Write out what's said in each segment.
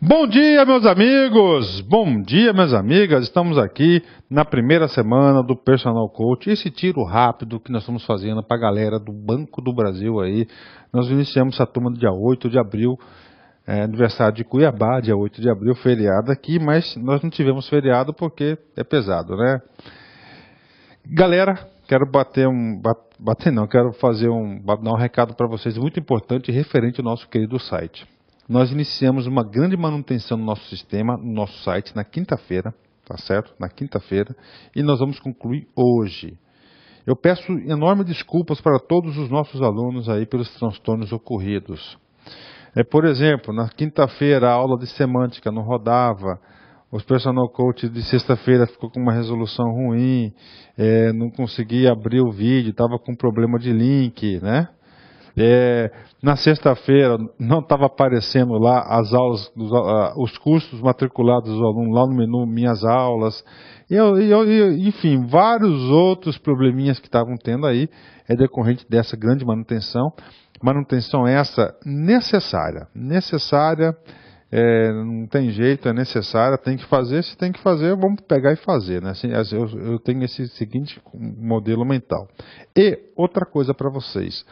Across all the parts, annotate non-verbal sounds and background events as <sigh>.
Bom dia, meus amigos! Bom dia, minhas amigas! Estamos aqui na primeira semana do Personal Coach. Esse tiro rápido que nós estamos fazendo para a galera do Banco do Brasil aí. Nós iniciamos essa turma do dia 8 de abril, é, aniversário de Cuiabá, dia 8 de abril, feriado aqui, mas nós não tivemos feriado porque é pesado, né? Galera, quero bater um. Bater não, quero fazer um. dar um recado para vocês muito importante referente ao nosso querido site. Nós iniciamos uma grande manutenção no nosso sistema, no nosso site, na quinta-feira, tá certo? Na quinta-feira, e nós vamos concluir hoje. Eu peço enormes desculpas para todos os nossos alunos aí pelos transtornos ocorridos. É, por exemplo, na quinta-feira a aula de semântica não rodava, os personal coaches de sexta-feira ficou com uma resolução ruim, é, não conseguia abrir o vídeo, estava com problema de link, né? É, na sexta-feira não estava aparecendo lá as aulas, os, uh, os cursos matriculados dos alunos lá no menu Minhas Aulas. eu, eu, eu, enfim, vários outros probleminhas que estavam tendo aí é decorrente dessa grande manutenção. Manutenção essa necessária, necessária é, não tem jeito, é necessária, tem que fazer, se tem que fazer, vamos pegar e fazer. Né? Assim, eu, eu tenho esse seguinte modelo mental. E outra coisa para vocês.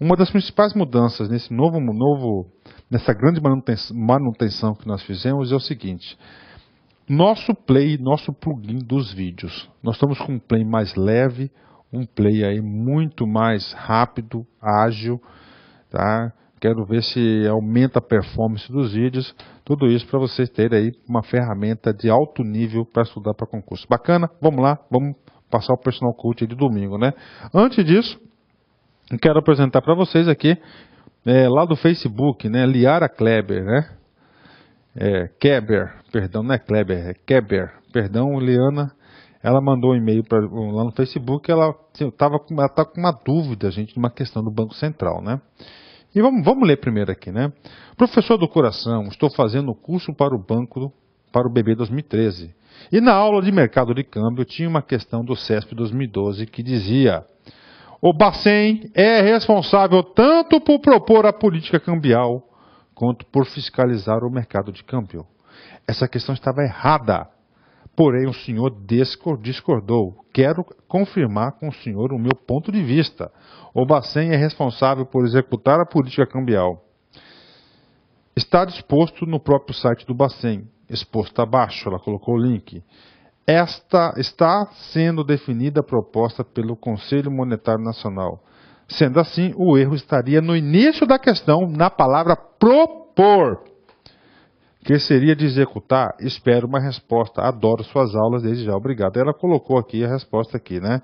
Uma das principais mudanças nesse novo, novo nessa grande manutenção, manutenção que nós fizemos é o seguinte. Nosso play, nosso plugin dos vídeos. Nós estamos com um play mais leve, um play aí muito mais rápido, ágil, tá? quero ver se aumenta a performance dos vídeos, tudo isso para vocês terem aí uma ferramenta de alto nível para estudar para concurso. Bacana? Vamos lá, vamos passar o personal coach de domingo, né? Antes disso, quero apresentar para vocês aqui é, lá do Facebook, né? Liara Kleber, né? É, Keber, perdão, não é Kleber, é Keber, perdão, Liana ela mandou um e-mail pra, lá no Facebook, ela assim, estava ela tá com uma dúvida, gente, de uma questão do Banco Central, né? E vamos, vamos ler primeiro aqui, né? Professor do coração, estou fazendo curso para o banco para o BB 2013. E na aula de mercado de câmbio tinha uma questão do CESP 2012 que dizia: o Bacen é responsável tanto por propor a política cambial quanto por fiscalizar o mercado de câmbio. Essa questão estava errada. Porém, o senhor discordou. Quero confirmar com o senhor o meu ponto de vista. O Bacen é responsável por executar a política cambial. Está disposto no próprio site do Bacen, exposto abaixo, ela colocou o link. Esta está sendo definida a proposta pelo Conselho Monetário Nacional. Sendo assim, o erro estaria no início da questão, na palavra propor que seria de executar? Espero uma resposta. Adoro suas aulas desde já. Obrigado. Ela colocou aqui a resposta aqui, né?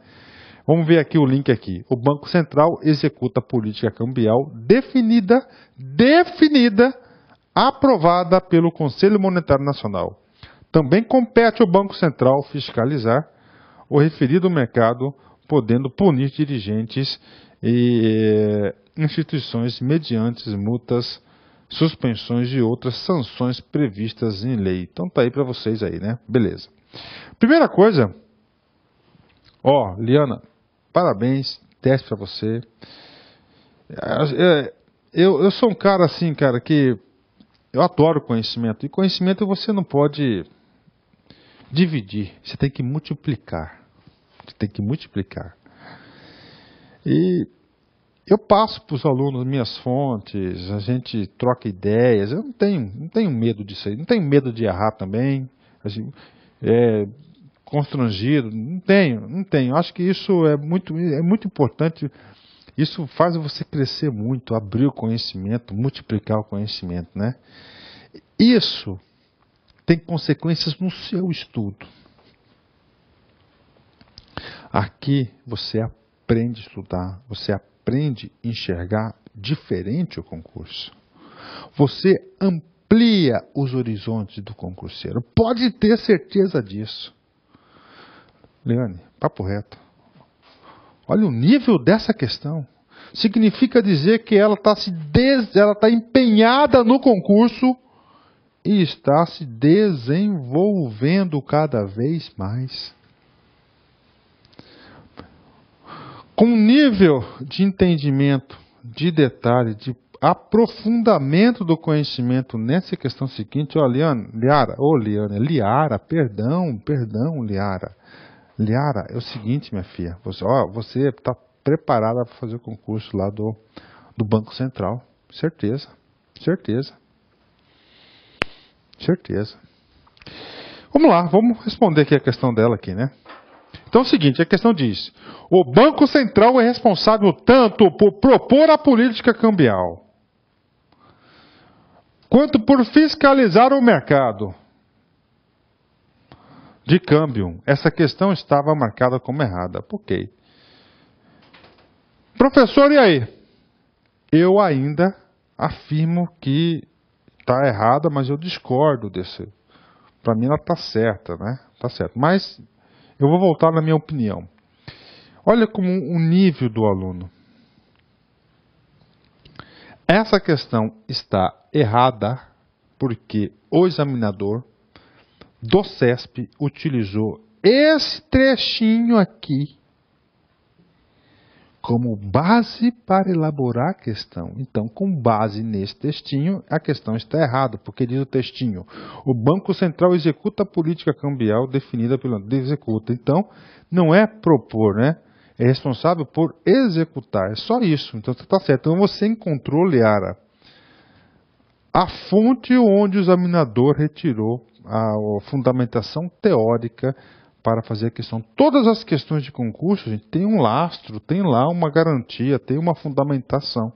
Vamos ver aqui o link aqui. O Banco Central executa a política cambial definida, definida, aprovada pelo Conselho Monetário Nacional. Também compete ao Banco Central fiscalizar o referido mercado, podendo punir dirigentes e eh, instituições mediante multas suspensões e outras sanções previstas em lei. Então tá aí para vocês aí, né? Beleza. Primeira coisa, ó, Liana, parabéns, teste para você. É, é, eu, eu sou um cara assim, cara, que eu adoro conhecimento. E conhecimento você não pode dividir, você tem que multiplicar. Você tem que multiplicar. E eu passo para os alunos minhas fontes, a gente troca ideias. Eu não tenho, não tenho medo disso aí. Não tenho medo de errar também. Assim, é, constrangido. Não tenho, não tenho. Acho que isso é muito, é muito importante. Isso faz você crescer muito, abrir o conhecimento, multiplicar o conhecimento, né? Isso tem consequências no seu estudo. Aqui você aprende a estudar, você aprende aprende a enxergar diferente o concurso. Você amplia os horizontes do concurseiro. Pode ter certeza disso. Leane, papo reto. Olha o nível dessa questão. Significa dizer que ela está está empenhada no concurso e está se desenvolvendo cada vez mais. com um nível de entendimento, de detalhe, de aprofundamento do conhecimento nessa questão seguinte, ó, Liana, Liara, ô Liana, Liara, perdão, perdão, Liara. Liara, é o seguinte, minha filha, você, ó, você está preparada para fazer o concurso lá do, do Banco Central, certeza, certeza, certeza. Vamos lá, vamos responder aqui a questão dela aqui, né? Então é o seguinte, a questão diz: o Banco Central é responsável tanto por propor a política cambial, quanto por fiscalizar o mercado de câmbio. Essa questão estava marcada como errada. Por quê? Professor, e aí? Eu ainda afirmo que está errada, mas eu discordo desse. Para mim ela está certa, né? Tá certo. Mas eu vou voltar na minha opinião. Olha como o nível do aluno. Essa questão está errada porque o examinador do CESP utilizou esse trechinho aqui como base para elaborar a questão. Então, com base nesse textinho, a questão está errada, porque diz o textinho: o Banco Central executa a política cambial definida pelo executa. Então, não é propor, né? É responsável por executar. É só isso. Então, está certo. Então, você encontrou, Leara, a fonte onde o examinador retirou a, a fundamentação teórica para fazer a questão. Todas as questões de concurso, gente, tem um lastro, tem lá uma garantia, tem uma fundamentação.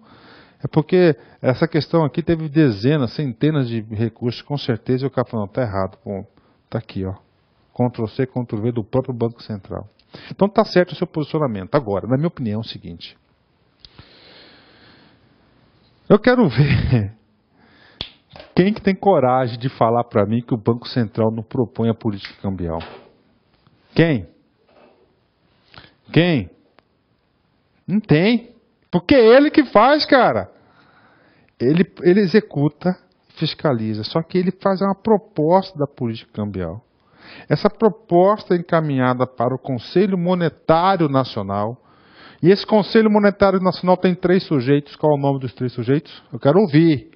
É porque essa questão aqui teve dezenas, centenas de recursos, com certeza, e o cara falou, não, tá errado, Está tá aqui, ó. Ctrl C, Ctrl V do próprio Banco Central. Então tá certo o seu posicionamento. Agora, na minha opinião, é o seguinte. Eu quero <laughs> ver quem que tem coragem de falar para mim que o Banco Central não propõe a política cambial. Quem? Quem? Não tem. Porque é ele que faz, cara. Ele, ele executa, fiscaliza. Só que ele faz uma proposta da política cambial. Essa proposta é encaminhada para o Conselho Monetário Nacional. E esse Conselho Monetário Nacional tem três sujeitos. Qual é o nome dos três sujeitos? Eu quero ouvir.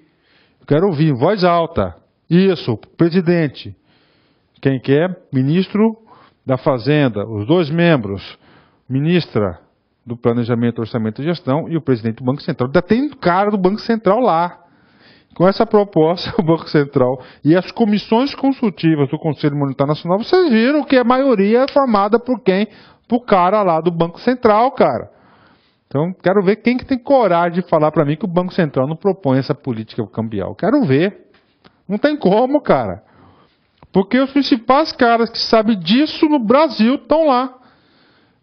Eu quero ouvir em voz alta. Isso, presidente. Quem quer? Ministro da Fazenda, os dois membros, ministra do Planejamento, Orçamento e Gestão e o presidente do Banco Central. Ainda tem cara do Banco Central lá. Com essa proposta, <laughs> o Banco Central e as comissões consultivas do Conselho Monetário Nacional, vocês viram que a maioria é formada por quem? Por cara lá do Banco Central, cara. Então, quero ver quem que tem coragem de falar para mim que o Banco Central não propõe essa política cambial. Quero ver. Não tem como, cara. Porque os principais caras que sabem disso no Brasil estão lá.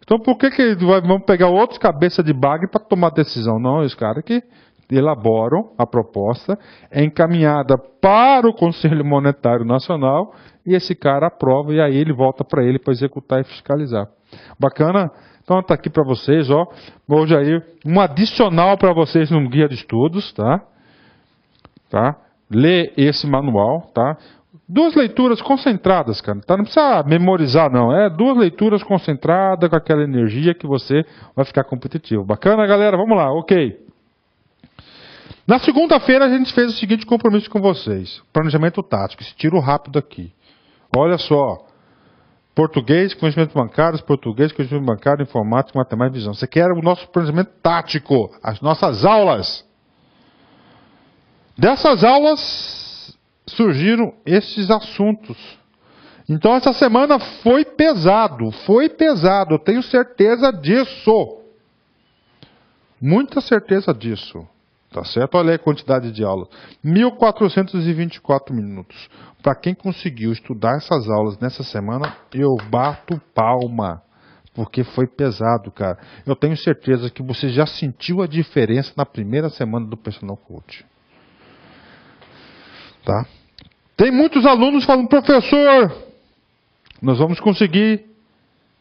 Então por que, que vamos pegar outros cabeça de bagre para tomar decisão? Não, os caras que elaboram a proposta, é encaminhada para o Conselho Monetário Nacional e esse cara aprova e aí ele volta para ele para executar e fiscalizar. Bacana? Então está aqui para vocês, ó. Hoje aí um adicional para vocês no guia de estudos, tá? Tá? Lê esse manual, tá? duas leituras concentradas, cara. Tá? Não precisa memorizar, não. É duas leituras concentradas com aquela energia que você vai ficar competitivo. Bacana, galera? Vamos lá, ok. Na segunda-feira a gente fez o seguinte compromisso com vocês: planejamento tático. Esse tiro rápido aqui. Olha só. Português, conhecimento bancário, português, conhecimento bancário, informática, matemática e visão. Você quer o nosso planejamento tático, as nossas aulas. Dessas aulas, surgiram esses assuntos. Então essa semana foi pesado, foi pesado, eu tenho certeza disso. Muita certeza disso. Tá certo? Olha aí a quantidade de aulas. 1424 minutos. Para quem conseguiu estudar essas aulas nessa semana, eu bato palma. Porque foi pesado, cara. Eu tenho certeza que você já sentiu a diferença na primeira semana do personal coach. Tá? Tem muitos alunos falando, professor, nós vamos conseguir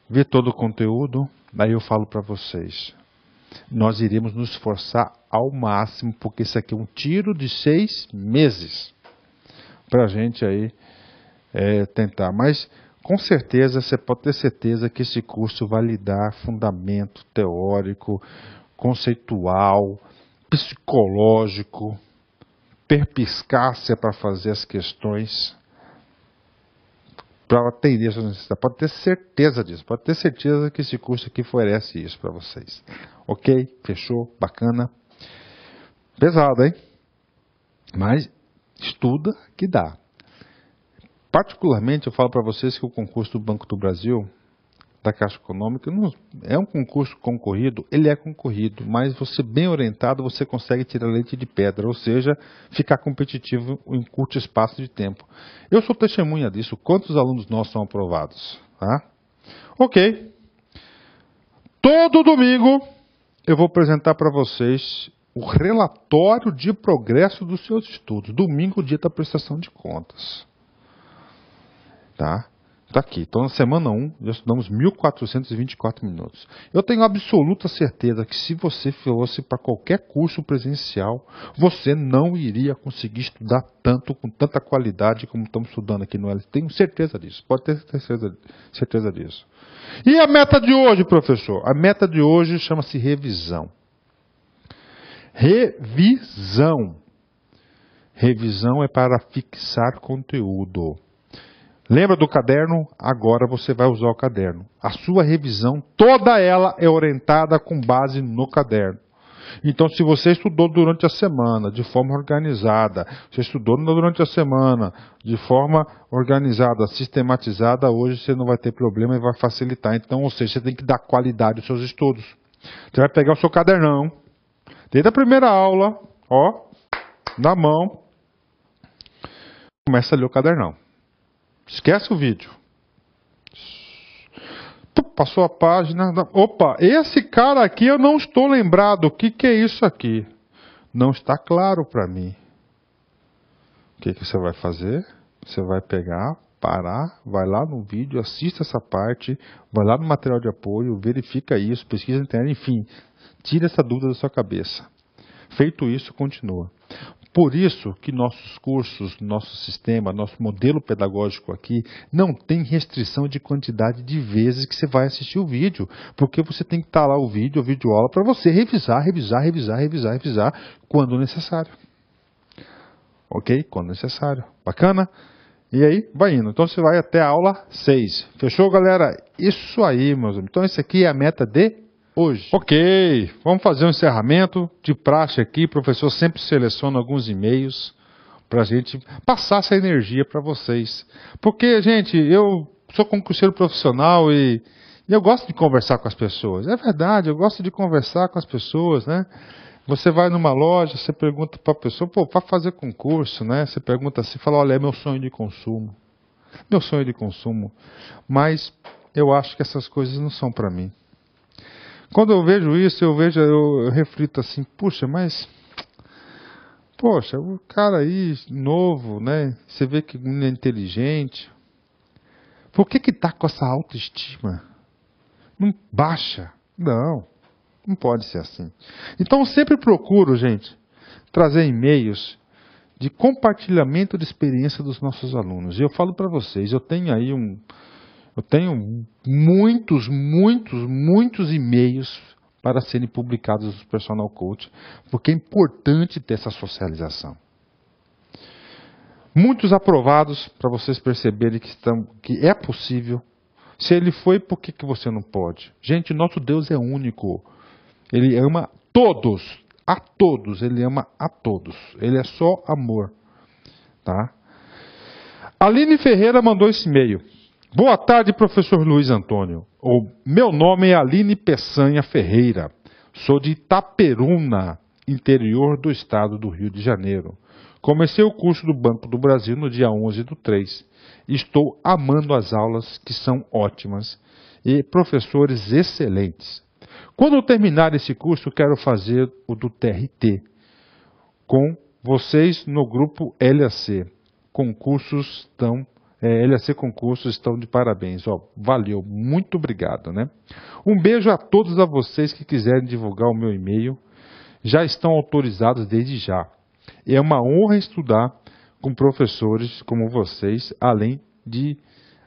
ver todo o conteúdo. Daí eu falo para vocês, nós iremos nos esforçar ao máximo, porque isso aqui é um tiro de seis meses para a gente aí é, tentar. Mas com certeza, você pode ter certeza que esse curso vai lhe dar fundamento teórico, conceitual, psicológico, perpiscácia é para fazer as questões para atender essas necessidades. Pode ter certeza disso, pode ter certeza que esse curso aqui oferece isso para vocês. Ok? Fechou? Bacana? Pesado, hein? Mas estuda que dá. Particularmente, eu falo para vocês que o concurso do Banco do Brasil da Caixa Econômica, não, é um concurso concorrido, ele é concorrido, mas você bem orientado, você consegue tirar leite de pedra, ou seja, ficar competitivo em curto espaço de tempo. Eu sou testemunha disso, quantos alunos nossos são aprovados? Tá? Ok. Todo domingo eu vou apresentar para vocês o relatório de progresso dos seus estudos. Domingo, dia da prestação de contas. Tá? Está aqui. Então, na semana 1, já estudamos 1.424 minutos. Eu tenho absoluta certeza que se você fosse para qualquer curso presencial, você não iria conseguir estudar tanto, com tanta qualidade como estamos estudando aqui no LT. Tenho certeza disso. Pode ter certeza, certeza disso. E a meta de hoje, professor? A meta de hoje chama-se revisão. Revisão. Revisão é para fixar conteúdo. Lembra do caderno? Agora você vai usar o caderno. A sua revisão, toda ela é orientada com base no caderno. Então, se você estudou durante a semana de forma organizada, você estudou durante a semana de forma organizada, sistematizada, hoje você não vai ter problema e vai facilitar. Então, ou seja, você tem que dar qualidade aos seus estudos. Você vai pegar o seu cadernão, desde a primeira aula, ó, na mão, começa a ler o cadernão. Esquece o vídeo. Passou a página. Opa, esse cara aqui eu não estou lembrado. O que, que é isso aqui? Não está claro para mim. O que, que você vai fazer? Você vai pegar, parar, vai lá no vídeo, assista essa parte, vai lá no material de apoio, verifica isso, pesquisa na internet, enfim, tira essa dúvida da sua cabeça. Feito isso, continua. Por isso que nossos cursos, nosso sistema, nosso modelo pedagógico aqui não tem restrição de quantidade de vezes que você vai assistir o vídeo, porque você tem que estar tá lá o vídeo, a videoaula, para você revisar, revisar, revisar, revisar, revisar, quando necessário. Ok? Quando necessário. Bacana? E aí, vai indo. Então você vai até a aula 6. Fechou, galera? Isso aí, meus amigos. Então, isso aqui é a meta de hoje. Ok, vamos fazer um encerramento de praxe aqui. O professor sempre seleciona alguns e-mails para a gente passar essa energia para vocês. Porque, gente, eu sou concurseiro profissional e, e, eu gosto de conversar com as pessoas. É verdade, eu gosto de conversar com as pessoas, né? Você vai numa loja, você pergunta para a pessoa, pô, para fazer concurso, né? Você pergunta assim, fala, olha, é meu sonho de consumo. Meu sonho de consumo. Mas eu acho que essas coisas não são para mim. Quando eu vejo isso, eu vejo, eu reflito assim, puxa, mas poxa, o cara aí novo, né? Você vê que ele é inteligente. Por que que tá com essa autoestima? Não baixa. Não. Não pode ser assim. Então sempre procuro, gente, trazer e-mails de compartilhamento de experiência dos nossos alunos. E eu falo para vocês, eu tenho aí um eu tenho muitos, muitos, muitos e-mails para serem publicados nos personal coach, porque é importante ter essa socialização. Muitos aprovados para vocês perceberem que, estão, que é possível. Se ele foi, por que, que você não pode? Gente, nosso Deus é único. Ele ama todos, a todos. Ele ama a todos. Ele é só amor. Tá? Aline Ferreira mandou esse e-mail. Boa tarde, professor Luiz Antônio. O meu nome é Aline Peçanha Ferreira. Sou de Itaperuna, interior do estado do Rio de Janeiro. Comecei o curso do Banco do Brasil no dia 11 do 3. Estou amando as aulas, que são ótimas, e professores excelentes. Quando eu terminar esse curso, quero fazer o do TRT com vocês no grupo LAC. Concursos tão é, LAC Concursos estão de parabéns. Ó, valeu, muito obrigado. Né? Um beijo a todos a vocês que quiserem divulgar o meu e-mail. Já estão autorizados desde já. É uma honra estudar com professores como vocês, além de,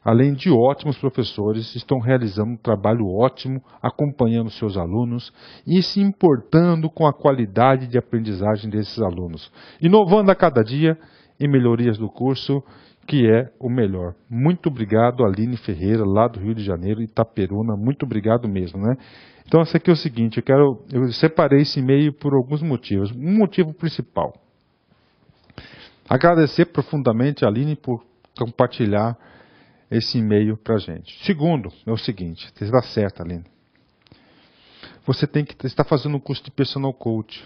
além de ótimos professores, estão realizando um trabalho ótimo, acompanhando seus alunos e se importando com a qualidade de aprendizagem desses alunos, inovando a cada dia em melhorias do curso que é o melhor. Muito obrigado, Aline Ferreira, lá do Rio de Janeiro, Itaperuna. Muito obrigado mesmo, né? Então, esse aqui é o seguinte, eu quero. Eu separei esse e-mail por alguns motivos. Um motivo principal. Agradecer profundamente a Aline por compartilhar esse e-mail para gente. Segundo, é o seguinte, você está Aline. Você tem que estar tá fazendo um curso de personal coach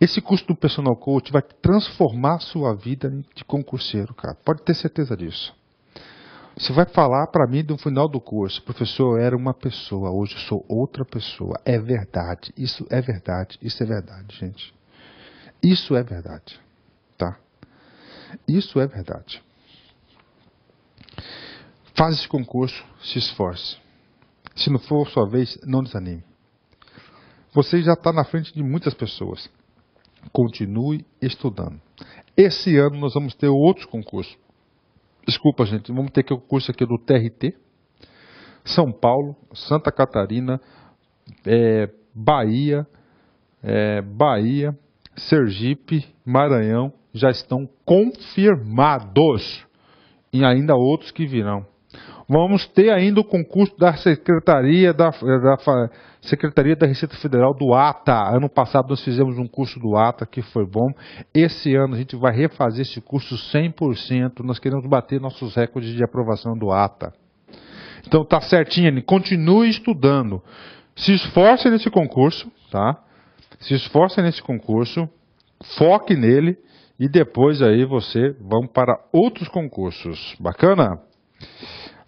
esse curso do personal coach vai transformar sua vida de concurseiro, cara. Pode ter certeza disso. Você vai falar para mim no final do curso, professor, eu era uma pessoa, hoje sou outra pessoa. É verdade, isso é verdade, isso é verdade, gente. Isso é verdade, tá? Isso é verdade. Faz esse concurso, se esforce. Se não for sua vez, não desanime. Você já está na frente de muitas pessoas. Continue estudando. Esse ano nós vamos ter outros concursos. Desculpa, gente, vamos ter o concurso aqui do TRT, São Paulo, Santa Catarina, é, Bahia, é, Bahia, Sergipe, Maranhão já estão confirmados. E ainda outros que virão. Vamos ter ainda o concurso da Secretaria da, da, Secretaria da Receita Federal do ATA. Ano passado nós fizemos um curso do ATA que foi bom. Esse ano a gente vai refazer esse curso 100%. Nós queremos bater nossos recordes de aprovação do ATA. Então tá certinho, Continue estudando. Se esforce nesse concurso, tá? Se esforce nesse concurso, foque nele e depois aí você vamos para outros concursos. Bacana?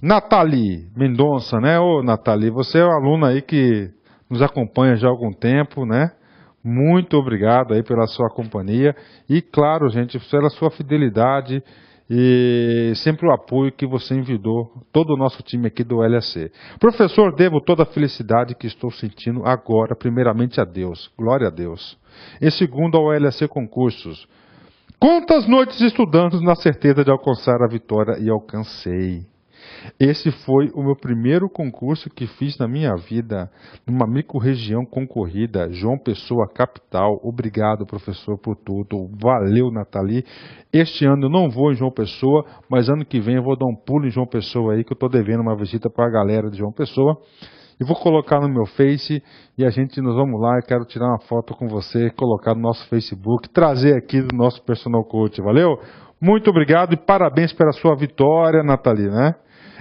Nathalie Mendonça, né? Ô, Nathalie, você é uma aluna aí que nos acompanha já há algum tempo, né? Muito obrigado aí pela sua companhia e, claro, gente, pela sua fidelidade e sempre o apoio que você enviou todo o nosso time aqui do LSC. Professor, devo toda a felicidade que estou sentindo agora, primeiramente a Deus, glória a Deus. Em segundo, ao LSC Concursos. Quantas noites estudando na certeza de alcançar a vitória e alcancei. Esse foi o meu primeiro concurso que fiz na minha vida, numa micro-região concorrida, João Pessoa, capital. Obrigado, professor, por tudo. Valeu, Nathalie. Este ano eu não vou em João Pessoa, mas ano que vem eu vou dar um pulo em João Pessoa aí, que eu estou devendo uma visita para a galera de João Pessoa. E vou colocar no meu Face e a gente nós vamos lá. Eu quero tirar uma foto com você, colocar no nosso Facebook, trazer aqui do nosso personal coach. Valeu? Muito obrigado e parabéns pela sua vitória, Nathalie, né?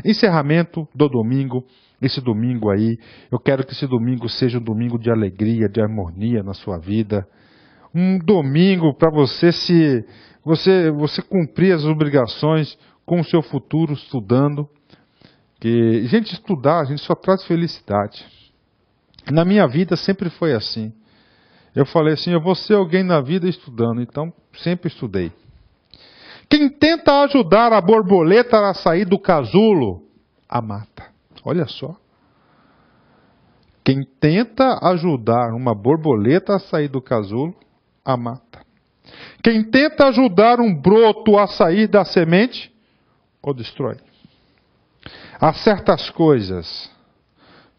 Encerramento do domingo, esse domingo aí. Eu quero que esse domingo seja um domingo de alegria, de harmonia na sua vida. Um domingo para você se você você cumprir as obrigações com o seu futuro estudando. Que gente estudar, a gente só traz felicidade. Na minha vida sempre foi assim. Eu falei assim, eu vou ser alguém na vida estudando, então sempre estudei. Quem tenta ajudar a borboleta a sair do casulo, a mata. Olha só. Quem tenta ajudar uma borboleta a sair do casulo, a mata. Quem tenta ajudar um broto a sair da semente, o destrói. Há certas coisas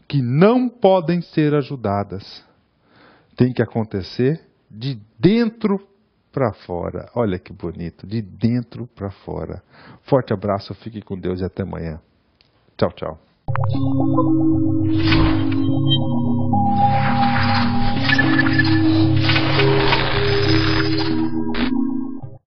que não podem ser ajudadas. Tem que acontecer de dentro para fora. Olha que bonito, de dentro para fora. Forte abraço, fique com Deus e até amanhã. Tchau, tchau.